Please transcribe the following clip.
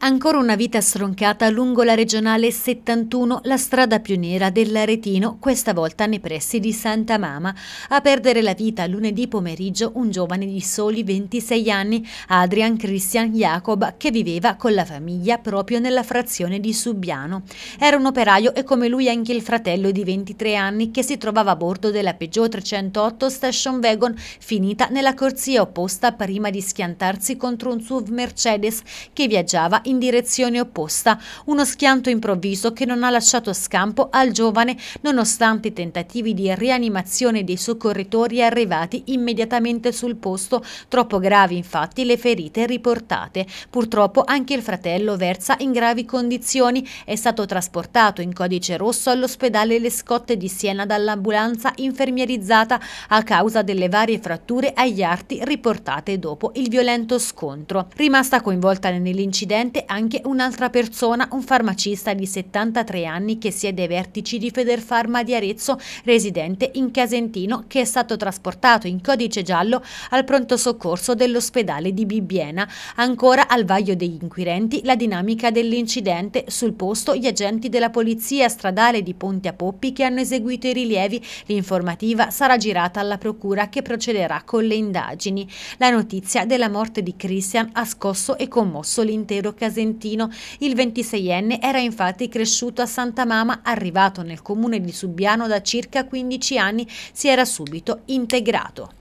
Ancora una vita stroncata lungo la regionale 71, la strada pioniera dell'Aretino, questa volta nei pressi di Santa Mama. A perdere la vita lunedì pomeriggio un giovane di soli 26 anni, Adrian Christian Jacob, che viveva con la famiglia proprio nella frazione di Subiano. Era un operaio e come lui anche il fratello di 23 anni che si trovava a bordo della Peugeot 308 Station Wagon finita nella corsia opposta prima di schiantarsi contro un SUV Mercedes che viaggiava in direzione opposta, uno schianto improvviso che non ha lasciato scampo al giovane nonostante i tentativi di rianimazione dei soccorritori arrivati immediatamente sul posto, troppo gravi infatti le ferite riportate. Purtroppo anche il fratello versa in gravi condizioni, è stato trasportato in codice rosso all'ospedale Le Scotte di Siena dall'ambulanza infermierizzata a causa delle varie fratture agli arti riportate dopo il violento scontro. Rimasta coinvolta nell'incidente presente anche un'altra persona, un farmacista di 73 anni che siede ai vertici di Federfarma di Arezzo, residente in Casentino, che è stato trasportato in codice giallo al pronto soccorso dell'ospedale di Bibbiena. Ancora al vaglio degli inquirenti la dinamica dell'incidente. Sul posto gli agenti della polizia stradale di Ponte a Poppi che hanno eseguito i rilievi. L'informativa sarà girata alla procura che procederà con le indagini. La notizia della morte di Christian ha scosso e commosso l'intero casino Casentino. Il 26enne era infatti cresciuto a Santa Mama, arrivato nel comune di Subiano da circa 15 anni, si era subito integrato.